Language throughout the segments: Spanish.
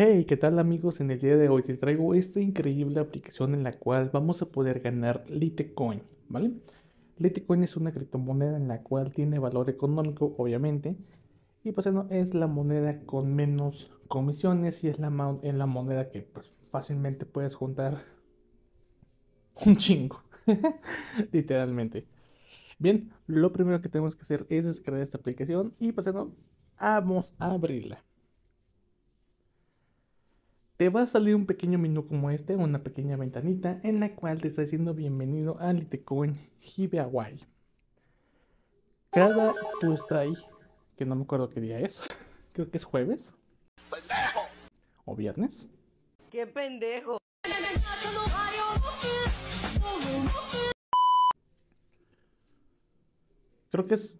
Hey, ¿qué tal amigos? En el día de hoy te traigo esta increíble aplicación en la cual vamos a poder ganar Litecoin, ¿vale? Litecoin es una criptomoneda en la cual tiene valor económico, obviamente, y pues es la moneda con menos comisiones y es la, la moneda que pues, fácilmente puedes juntar un chingo, literalmente. Bien, lo primero que tenemos que hacer es descargar esta aplicación y pues vamos a abrirla te va a salir un pequeño menú como este, una pequeña ventanita en la cual te está diciendo bienvenido A Litecoin Hibe Hawaii. Cada ahí que no me acuerdo qué día es, creo que es jueves. ¿O viernes? ¡Qué pendejo! Creo que es...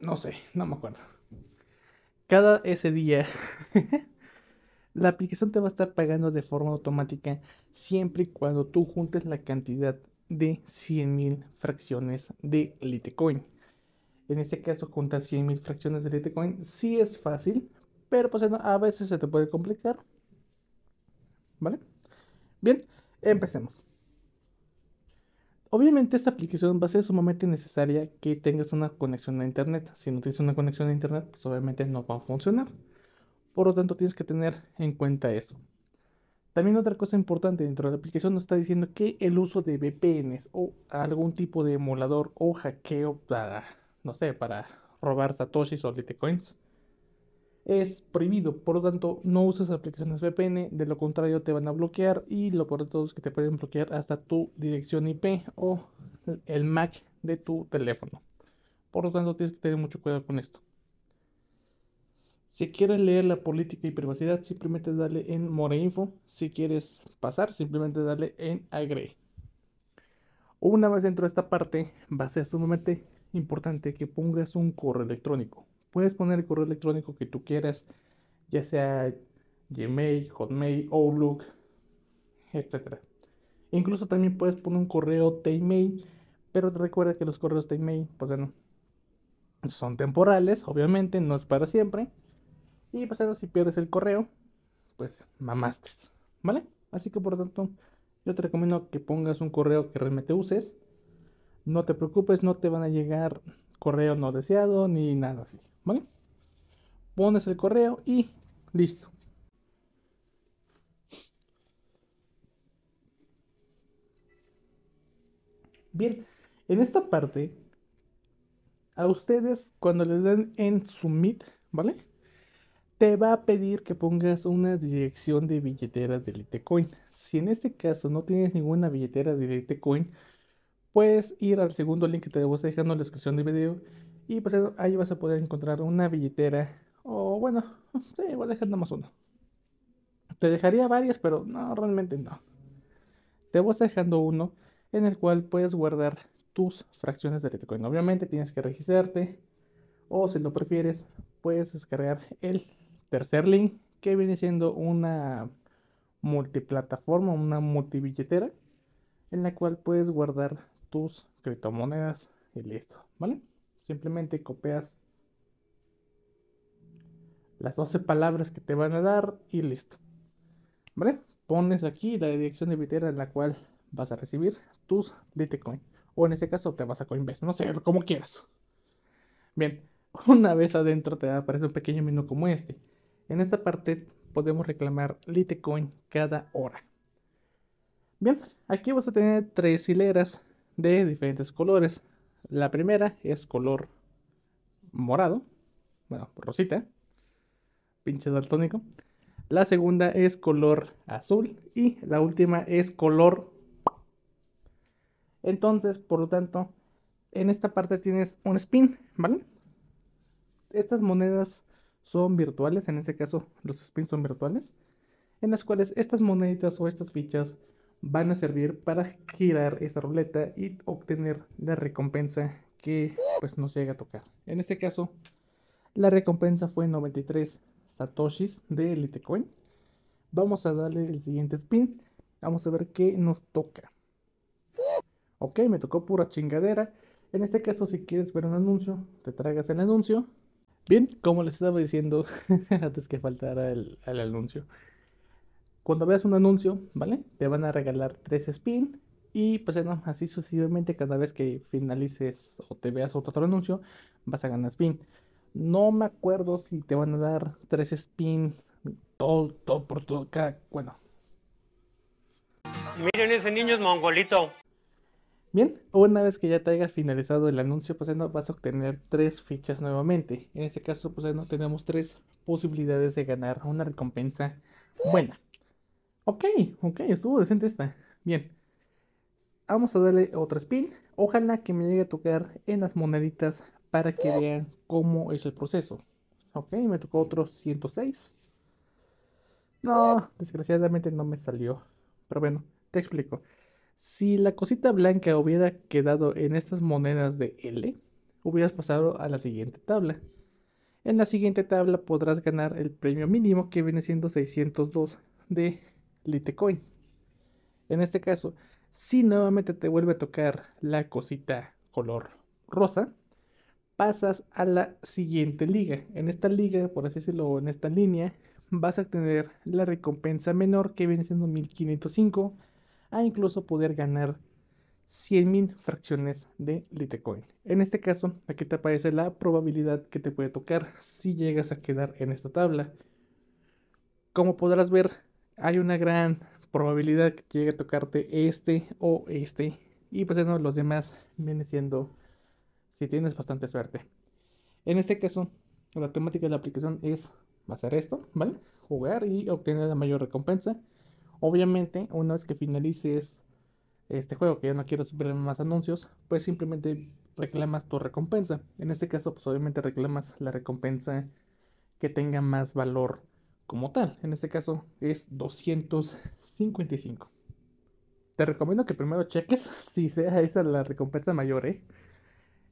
No sé, no me acuerdo. Cada ese día la aplicación te va a estar pagando de forma automática siempre y cuando tú juntes la cantidad de 100.000 fracciones de Litecoin. En este caso, juntas 100.000 fracciones de Litecoin sí es fácil, pero pues a veces se te puede complicar. ¿Vale? Bien, empecemos. Obviamente esta aplicación va a ser sumamente necesaria que tengas una conexión a internet. Si no tienes una conexión a internet, pues, obviamente no va a funcionar. Por lo tanto, tienes que tener en cuenta eso. También otra cosa importante dentro de la aplicación nos está diciendo que el uso de VPNs o algún tipo de emulador o hackeo para, no para robar satoshis o litecoins es prohibido. Por lo tanto, no uses aplicaciones VPN, de lo contrario te van a bloquear y lo por todo es que te pueden bloquear hasta tu dirección IP o el MAC de tu teléfono. Por lo tanto, tienes que tener mucho cuidado con esto. Si quieres leer la política y privacidad, simplemente dale en More Info. Si quieres pasar, simplemente dale en Agree. Una vez dentro de esta parte, va a ser sumamente importante que pongas un correo electrónico. Puedes poner el correo electrónico que tú quieras, ya sea Gmail, Hotmail, Outlook, etc. Incluso también puedes poner un correo T-mail, pero recuerda que los correos T-mail, pues bueno, son temporales, obviamente, no es para siempre. Y pasando pues si pierdes el correo, pues mamaste, ¿vale? Así que por lo tanto, yo te recomiendo que pongas un correo que realmente uses. No te preocupes, no te van a llegar correo no deseado ni nada así, ¿vale? Pones el correo y listo. Bien, en esta parte, a ustedes cuando les den en submit, ¿vale? te va a pedir que pongas una dirección de billetera de Litecoin. Si en este caso no tienes ninguna billetera de Litecoin, puedes ir al segundo link que te voy a dejar en la descripción del video y pues ahí vas a poder encontrar una billetera o bueno, sí, voy a más una. Te dejaría varias, pero no, realmente no. Te voy a dejando uno en el cual puedes guardar tus fracciones de Litecoin. Obviamente tienes que registrarte o si lo prefieres puedes descargar el tercer link, que viene siendo una multiplataforma, una multibilletera, en la cual puedes guardar tus criptomonedas y listo, ¿vale? Simplemente copias las 12 palabras que te van a dar y listo, ¿vale? Pones aquí la dirección de billetera en la cual vas a recibir tus Bitcoin, o en este caso te vas a Coinbase, no sé, como quieras. Bien, una vez adentro te aparece un pequeño menú como este en esta parte podemos reclamar Litecoin cada hora. Bien, aquí vas a tener tres hileras de diferentes colores. La primera es color morado, bueno, rosita, pinche daltónico. La segunda es color azul y la última es color. Entonces, por lo tanto, en esta parte tienes un spin, ¿vale? Estas monedas son virtuales, en este caso los spins son virtuales, en las cuales estas moneditas o estas fichas van a servir para girar esta ruleta y obtener la recompensa que pues nos llega a tocar. En este caso, la recompensa fue 93 satoshis de litecoin Vamos a darle el siguiente spin. Vamos a ver qué nos toca. Ok, me tocó pura chingadera. En este caso, si quieres ver un anuncio, te tragas el anuncio Bien, como les estaba diciendo antes que faltara el, anuncio, cuando veas un anuncio, ¿vale? Te van a regalar 3 spin y pues así sucesivamente cada vez que finalices o te veas otro, anuncio, vas a ganar spin. No me acuerdo si te van a dar 3 spin todo, todo por todo, cada, bueno. Miren ese niño mongolito. Bien, una vez que ya te hayas finalizado el anuncio, pues no vas a obtener tres fichas nuevamente. En este caso, pues no tenemos tres posibilidades de ganar una recompensa buena. Ok, ok, estuvo decente esta. Bien, vamos a darle otra spin. Ojalá que me llegue a tocar en las moneditas para que vean cómo es el proceso. Ok, me tocó otro 106. No, desgraciadamente no me salió. Pero bueno, te explico. Si la cosita blanca hubiera quedado en estas monedas de L, hubieras pasado a la siguiente tabla. En la siguiente tabla podrás ganar el premio mínimo que viene siendo 602 de Litecoin. En este caso, si nuevamente te vuelve a tocar la cosita color rosa, pasas a la siguiente liga. En esta liga, por así decirlo, en esta línea, vas a tener la recompensa menor que viene siendo 1505 a incluso poder ganar 100.000 fracciones de Litecoin. En este caso, aquí te aparece la probabilidad que te puede tocar si llegas a quedar en esta tabla. Como podrás ver, hay una gran probabilidad que llegue a tocarte este o este. Y pues bueno, los demás viene siendo si tienes bastante suerte. En este caso, la temática de la aplicación es hacer esto, ¿vale? Jugar y obtener la mayor recompensa. Obviamente, una vez que finalices este juego, que ya no quiero subir más anuncios, pues simplemente reclamas tu recompensa. En este caso, pues obviamente reclamas la recompensa que tenga más valor como tal. En este caso es 255. Te recomiendo que primero cheques si sea esa la recompensa mayor, ¿eh?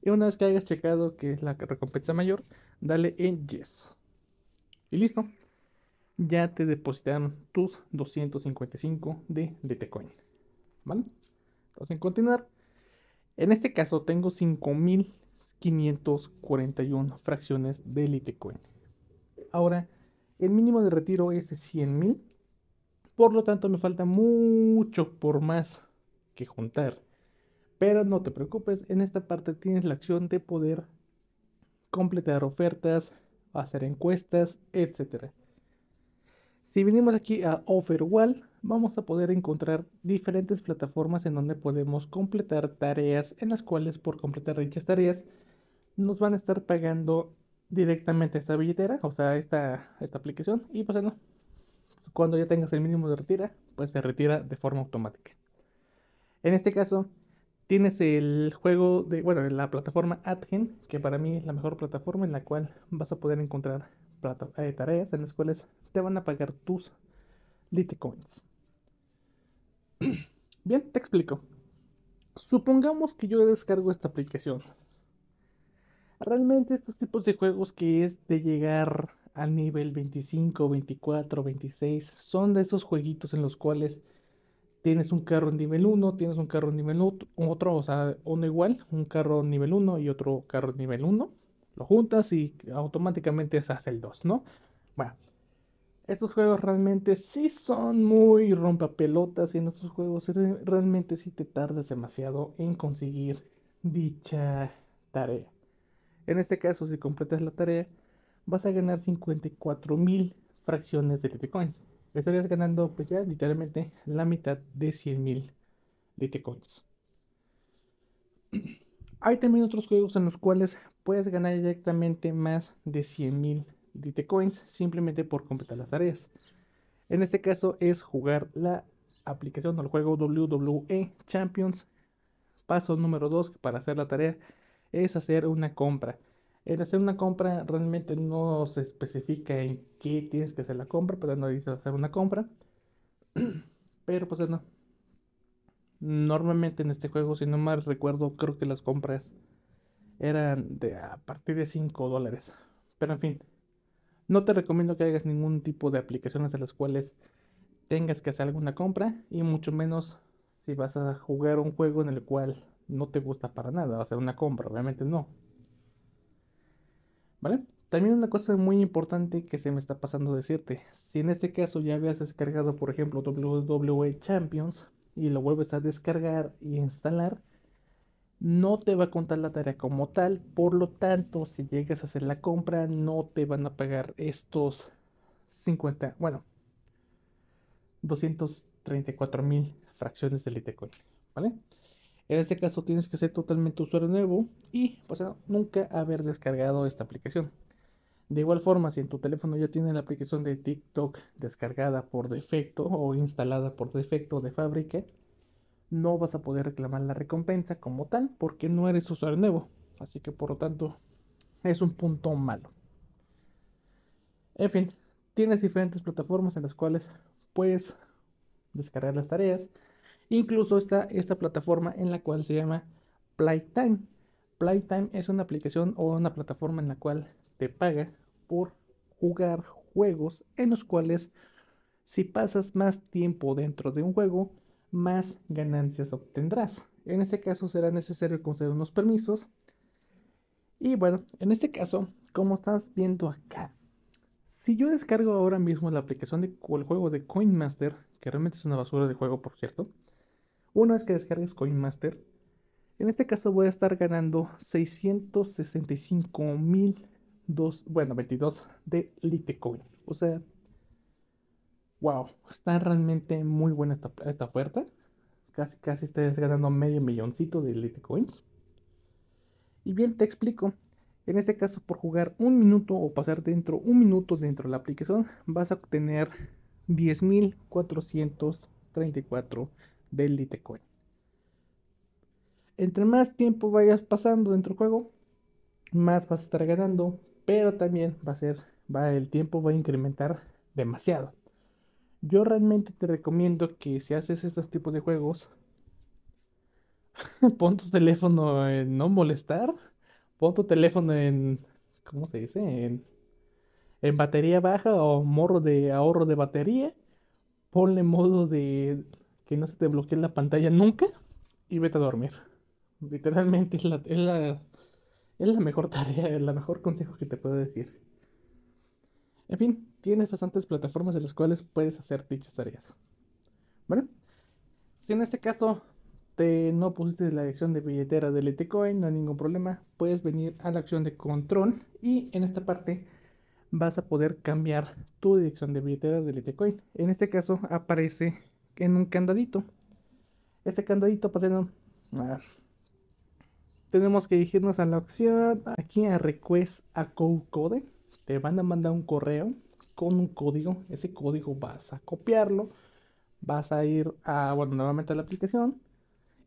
Y una vez que hayas checado que es la recompensa mayor, dale en yes. Y listo ya te depositaron tus 255 de Litecoin. ¿Vale? Entonces, en continuar. En este caso tengo 5.541 fracciones de Litecoin. Ahora, el mínimo de retiro es de 100.000. Por lo tanto, me falta mucho por más que juntar. Pero no te preocupes, en esta parte tienes la acción de poder completar ofertas, hacer encuestas, etcétera. Si venimos aquí a Offerwall, vamos a poder encontrar diferentes plataformas en donde podemos completar tareas en las cuales por completar dichas tareas nos van a estar pagando directamente esta billetera, o sea, esta, esta aplicación y pues no, cuando ya tengas el mínimo de retira, pues se retira de forma automática. En este caso, tienes el juego de, bueno, la plataforma Adgen, que para mí es la mejor plataforma en la cual vas a poder encontrar eh, tareas en las cuales te van a pagar tus Litecoins. Bien, te explico. Supongamos que yo descargo esta aplicación. Realmente estos tipos de juegos que es de llegar al nivel 25, 24, 26, son de esos jueguitos en los cuales tienes un carro en nivel 1, tienes un carro en nivel otro, otro o sea, uno igual, un carro en nivel 1 y otro carro en nivel 1 lo juntas y automáticamente se hace el 2, ¿no? Bueno, estos juegos realmente sí son muy rompapelotas. y en estos juegos realmente sí te tardas demasiado en conseguir dicha tarea. En este caso, si completas la tarea, vas a ganar 54 mil fracciones de Litecoin. Estarías ganando pues ya literalmente la mitad de 100 mil Litecoins. Hay también otros juegos en los cuales puedes ganar directamente más de 100.000 Coins simplemente por completar las tareas. En este caso es jugar la aplicación o el juego WWE Champions. Paso número 2 para hacer la tarea es hacer una compra. El hacer una compra realmente no se especifica en qué tienes que hacer la compra, pero no dice hacer una compra. pero pues no. Normalmente en este juego, si no mal recuerdo, creo que las compras eran de a partir de 5 dólares. Pero en fin, no te recomiendo que hagas ningún tipo de aplicaciones en las cuales tengas que hacer alguna compra y mucho menos si vas a jugar un juego en el cual no te gusta para nada, hacer una compra, obviamente no. ¿Vale? También una cosa muy importante que se me está pasando decirte, si en este caso ya habías descargado por ejemplo WWE Champions y lo vuelves a descargar y instalar, no te va a contar la tarea como tal, por lo tanto, si llegas a hacer la compra, no te van a pagar estos 50, bueno, 234 mil fracciones de Litecoin, ¿vale? En este caso tienes que ser totalmente usuario nuevo y pues, nunca haber descargado esta aplicación. De igual forma, si en tu teléfono ya tienes la aplicación de TikTok descargada por defecto o instalada por defecto de fábrica, no vas a poder reclamar la recompensa como tal porque no eres usuario nuevo. Así que por lo tanto es un punto malo. En fin, tienes diferentes plataformas en las cuales puedes descargar las tareas. Incluso está esta plataforma en la cual se llama Playtime. Playtime es una aplicación o una plataforma en la cual te paga por jugar juegos en los cuales si pasas más tiempo dentro de un juego, más ganancias obtendrás. En este caso será necesario conceder unos permisos. Y bueno, en este caso, como estás viendo acá, si yo descargo ahora mismo la aplicación del juego de CoinMaster, que realmente es una basura de juego, por cierto, una vez que descargues CoinMaster, en este caso voy a estar ganando 665 mil, bueno, 22 de Litecoin. O sea, wow, está realmente muy buena esta, oferta. Casi, casi estás ganando medio milloncito de Litecoin Y bien, te explico. En este caso, por jugar un minuto o pasar dentro un minuto dentro de la aplicación, vas a obtener 10.434 de Litecoin Entre más tiempo vayas pasando dentro del juego, más vas a estar ganando, pero también va a ser, va, el tiempo va a incrementar demasiado. Yo realmente te recomiendo que si haces estos tipos de juegos, pon tu teléfono en no molestar, pon tu teléfono en, ¿cómo se dice? En, batería baja o morro de ahorro de batería, ponle modo de que no se te bloquee la pantalla nunca y vete a dormir. Literalmente es la, es la, es la mejor tarea, es la mejor consejo que te puedo decir. En fin, tienes bastantes plataformas en las cuales puedes hacer dichas tareas. Bueno, si en este caso te no pusiste la dirección de billetera de Litecoin, no hay ningún problema, puedes venir a la opción de control y en esta parte vas a poder cambiar tu dirección de billetera de Litecoin. En este caso aparece en un candadito. Este candadito pasando pues, tenemos que dirigirnos a la opción aquí a request a code Te van a mandar un correo con un código. Ese código vas a copiarlo. Vas a ir a, bueno, nuevamente a la aplicación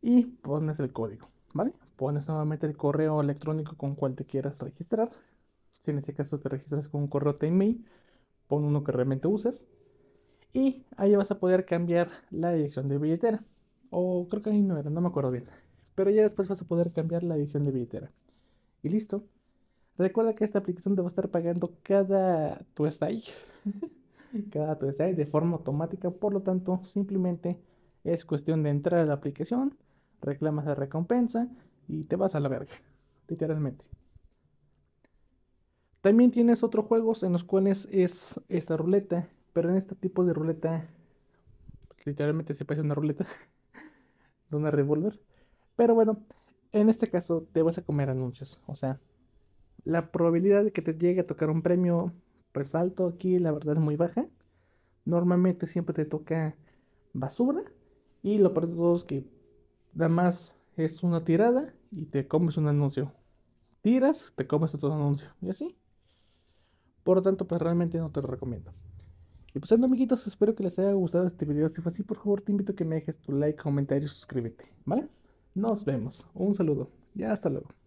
y pones el código, ¿vale? Pones nuevamente el correo electrónico con cual te quieras registrar. Si en ese caso te registras con un correo de email pon uno que realmente uses. Y ahí vas a poder cambiar la dirección de billetera. O creo que ahí no era, no me acuerdo bien. Pero ya después vas a poder cambiar la dirección de billetera. Y listo. Recuerda que esta aplicación te va a estar pagando cada tu cada tu de forma automática, por lo tanto, simplemente es cuestión de entrar a la aplicación, reclamas la recompensa y te vas a la verga, literalmente. También tienes otros juegos en los cuales es esta ruleta, pero en este tipo de ruleta, literalmente se parece a una ruleta de una revólver. Pero bueno, en este caso te vas a comer anuncios, o sea, la probabilidad de que te llegue a tocar un premio, pues alto aquí, la verdad es muy baja. Normalmente siempre te toca basura. Y lo peor de todo es que nada más es una tirada y te comes un anuncio. Tiras, te comes otro anuncio. Y así. Por lo tanto, pues realmente no te lo recomiendo. Y pues bueno, amiguitos, espero que les haya gustado este video. Si fue así, por favor, te invito a que me dejes tu like, comentario y suscríbete. ¿Vale? Nos vemos. Un saludo. Y hasta luego.